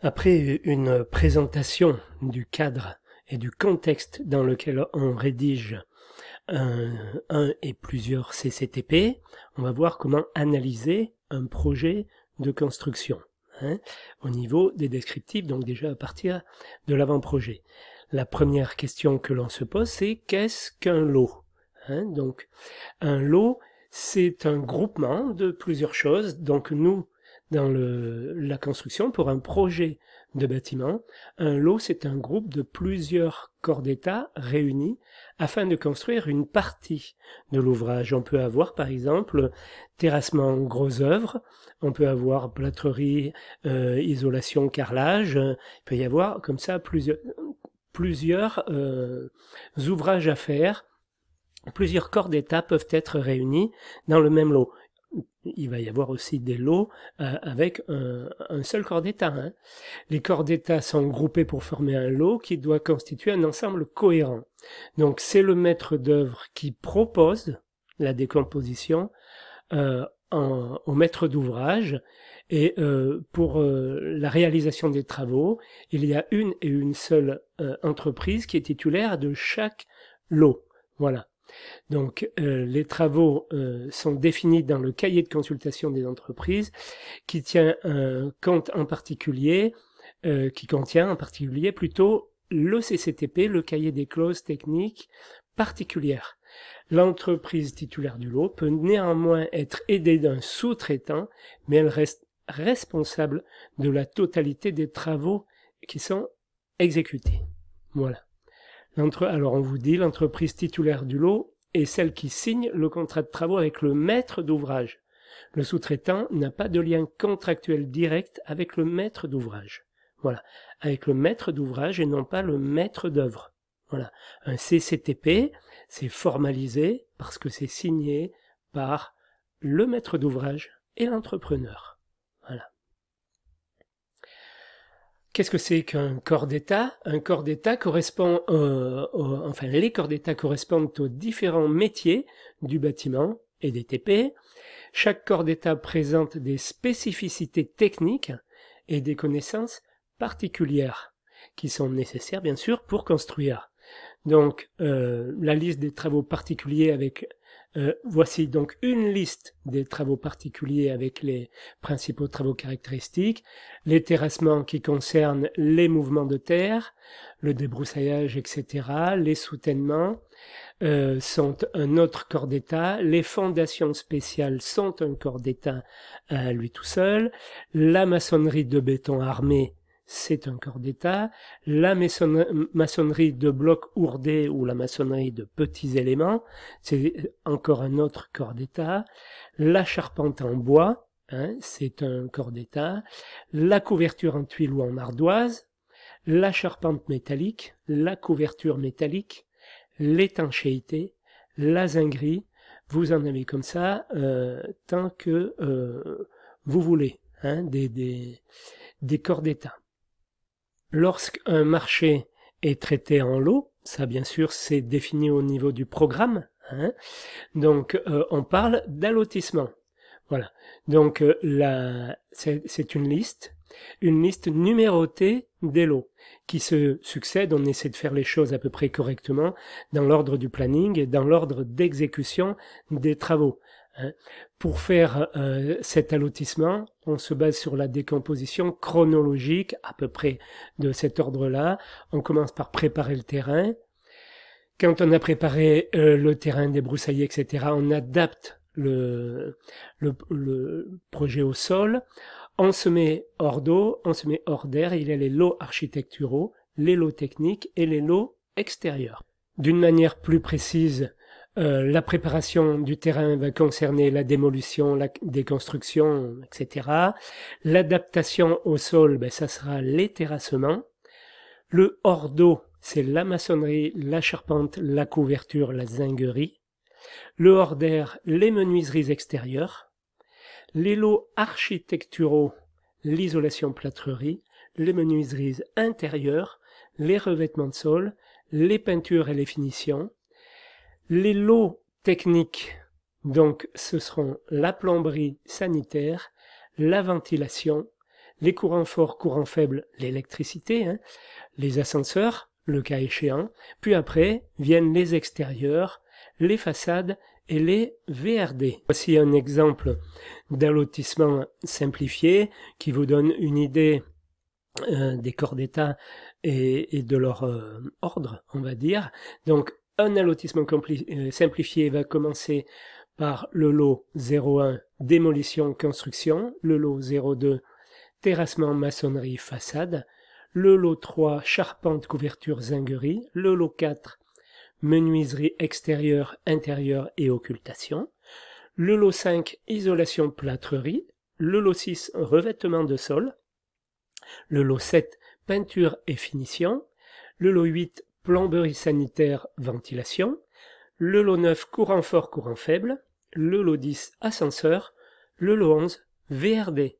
Après une présentation du cadre et du contexte dans lequel on rédige un, un, et plusieurs CCTP, on va voir comment analyser un projet de construction hein, au niveau des descriptifs, donc déjà à partir de l'avant-projet. La première question que l'on se pose, c'est qu'est-ce qu'un lot hein, Donc, un lot, c'est un groupement de plusieurs choses. Donc, nous, dans la construction pour un projet de bâtiment. Un lot, c'est un groupe de plusieurs corps d'État réunis afin de construire une partie de l'ouvrage. On peut avoir, par exemple, terrassement gros œuvres, on peut avoir plâtrerie, euh, isolation, carrelage, il peut y avoir comme ça plusieurs, euh, ouvrages à faire plusieurs corps d'État peuvent être réunis dans le même lot il va y avoir aussi des lots euh, avec un, seul corps d'État. Hein. Les corps d'État sont groupés pour former un lot qui doit constituer un ensemble cohérent. Donc c'est le maître d'œuvre qui propose la décomposition euh, au maître d'ouvrage et euh, pour la réalisation des travaux, il y a une et une seule entreprise qui est titulaire de chaque lot. Voilà. Donc euh, les travaux euh, sont définis dans le cahier de consultation des entreprises qui tient un compte en particulier, euh, qui contient en particulier plutôt le CCTP, le cahier des clauses techniques particulières. L'entreprise titulaire du lot peut néanmoins être aidée d'un sous-traitant, mais elle reste responsable de la totalité des travaux qui sont exécutés. Voilà alors on vous dit l'entreprise titulaire du lot est celle qui signe le contrat de travaux avec le maître d'ouvrage. Le sous-traitant n'a pas de lien contractuel direct avec le maître d'ouvrage. Voilà, avec le maître d'ouvrage et non pas le maître d'œuvre. Voilà, un CCTP, c'est formalisé parce que c'est signé par le maître d'ouvrage et l'entrepreneur. Qu'est-ce que c'est qu'un corps d'État Un corps correspond, euh, enfin les corps d'État correspondent aux différents métiers du bâtiment et des TP. Chaque corps d'État présente des spécificités techniques et des connaissances particulières qui sont nécessaires bien sûr pour construire donc euh, la liste des travaux particuliers avec euh, voici donc une liste des travaux particuliers avec les principaux travaux caractéristiques, les terrassements qui concernent les mouvements de terre, le débroussaillage, etc., les soutènements euh, sont un autre corps d'État, les fondations spéciales sont un corps d'État à lui tout seul, la maçonnerie de béton armé c'est un corps d'État. La maçonnerie de blocs ourdés ou la maçonnerie de petits éléments, c'est encore un autre corps d'État. La charpente en bois, hein, c'est un corps d'État. La couverture en tuile ou en ardoise. La charpente métallique, la couverture métallique, l'étanchéité, la zinguerie. Vous en avez comme ça euh, tant que euh, vous voulez, hein, des, des, des corps d'État. Lorsqu'un marché est traité en lot, ça bien sûr c'est défini au niveau du programme, hein, donc euh, on parle d'allotissement. Voilà, donc euh, c'est une liste, une liste numérotée des lots qui se succèdent, on essaie de faire les choses à peu près correctement dans l'ordre du planning et dans l'ordre d'exécution des travaux. Hein. Pour faire euh, cet allotissement, on se base sur la décomposition chronologique, à peu près de cet ordre-là. On commence par préparer le terrain. Quand on a préparé euh, le terrain des débroussaillé, etc., on adapte le, le projet au sol. On se met hors d'eau, on se met hors d'air. Il y a les lots architecturaux, les lots techniques et les lots extérieurs. D'une manière plus précise, euh, la préparation du terrain va concerner la démolition, la déconstruction, etc. L'adaptation au sol, ben, ça sera les terrassements. Le hors d'eau, c'est la maçonnerie, la charpente, la couverture, la zinguerie. Le hors d'air, les menuiseries extérieures. Les lots architecturaux, l'isolation plâtrerie, les menuiseries intérieures, les revêtements de sol, les peintures et les finitions, les lots techniques, donc ce seront la plomberie sanitaire, la ventilation, les courants forts, courants faibles, l'électricité, hein, les ascenseurs, le cas échéant, puis après viennent les extérieurs, les façades et les VRD. Voici un exemple d'allotissement simplifié qui vous donne une idée euh, des corps d'État et, de leur euh, ordre, on va dire. Donc un allotissement euh, simplifié va commencer par le lot 01 démolition construction, le lot 02 terrassement maçonnerie façade, le lot 3 charpente couverture zinguerie, le lot 4 menuiserie extérieure, intérieure et occultation, le lot 5 isolation plâtrerie, le lot 6 revêtement de sol, le lot 7 peinture et finition, le lot 8 plomberie sanitaire, ventilation, le lot 9 courant fort, courant faible, le lot 10 ascenseur, le lot 11 VRD.